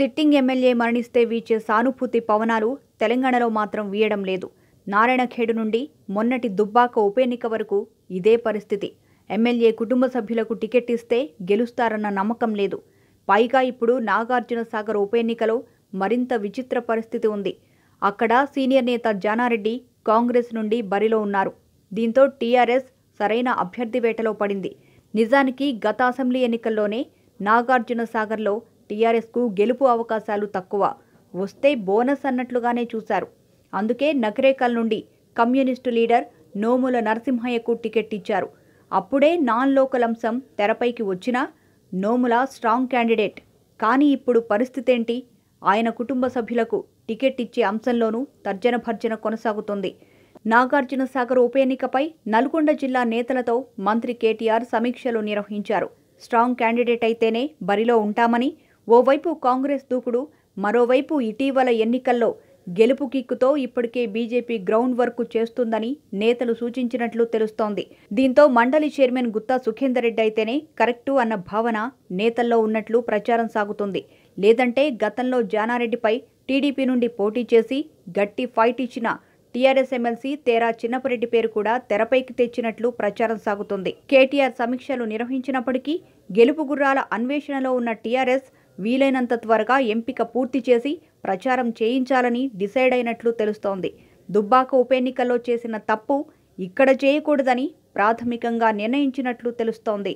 sitting MLA మరణిస్తే వీచే సానుభూతి పవనాలు తెలంగాణలో మాత్రం వీయడం లేదు నారాయణఖేడు నుండి మొన్నటి దుబ్బాక ఉప ఎన్నిక వరకు ఇదే పరిస్థితి ఎమ్మెల్యే కుటుంబ సభ్యులకు టికెట్ ఇస్తే గెలుస్తారన్న నమ్మకం లేదు పైగా ఇప్పుడు నాగార్జున సాగర్ ఉప ఎన్నికలో మరింత విచిత్ర పరిస్థితి ఉంది అక్కడ సీనియర్ నేత జానారెడ్డి కాంగ్రెస్ నుండి బరిలో ఉన్నారు దీంతో టీఆర్ఎస్ సరైన అభ్యర్థి వేటలో పడింది నిజానికి గత అసెంబ్లీ ఎన్నికల్లోనే నాగార్జున సాగర్లో టీఆర్ఎస్కు గెలుపు అవకాశాలు తక్కువ వస్తే బోనస్ అన్నట్లుగానే చూశారు అందుకే నకరేకల్ నుండి కమ్యూనిస్టు లీడర్ నోముల నరసింహయ్యకు టికెట్ ఇచ్చారు అప్పుడే నాన్ లోకల్ అంశం తెరపైకి వచ్చినా నోముల స్ట్రాంగ్ క్యాండిడేట్ కానీ ఇప్పుడు పరిస్థితి ఏంటి ఆయన కుటుంబ సభ్యులకు టికెట్ ఇచ్చే అంశంలోనూ తర్జన భర్జన కొనసాగుతుంది నాగార్జున సాగర్ ఉప ఎన్నికపై నల్గొండ జిల్లా నేతలతో మంత్రి కేటీఆర్ సమీక్షలు నిర్వహించారు స్ట్రాంగ్ క్యాండిడేట్ అయితేనే బరిలో ఉంటామని ఓవైపు కాంగ్రెస్ దూకుడు మరోవైపు ఇటీవల ఎన్నికల్లో గెలుపు కిక్కుతో ఇప్పటికే బీజేపీ గ్రౌండ్ వర్క్ చేస్తుందని నేతలు సూచించినట్లు తెలుస్తోంది దీంతో మండలి చైర్మన్ గుత్తా సుఖేందర్ రెడ్డి అయితేనే కరెక్టు అన్న భావన నేతల్లో ఉన్నట్లు ప్రచారం సాగుతుంది లేదంటే గతంలో జానారెడ్డిపై టీడీపీ నుండి పోటీ చేసి గట్టి ఫైట్ ఇచ్చిన టీఆర్ఎస్ ఎమ్మెల్సీ తేరా చిన్నపరెడ్డి పేరు కూడా తెరపైకి తెచ్చినట్లు ప్రచారం సాగుతుంది కేటీఆర్ సమీక్షలు నిర్వహించినప్పటికీ గెలుపు గుర్రాల అన్వేషణలో ఉన్న టీఆర్ఎస్ వీలైనంత త్వరగా ఎంపిక పూర్తి చేసి ప్రచారం చేయించాలని డిసైడ్ అయినట్లు తెలుస్తోంది దుబ్బాక ఉప ఎన్నికల్లో చేసిన తప్పు ఇక్కడ చేయకూడదని ప్రాథమికంగా నిర్ణయించినట్లు తెలుస్తోంది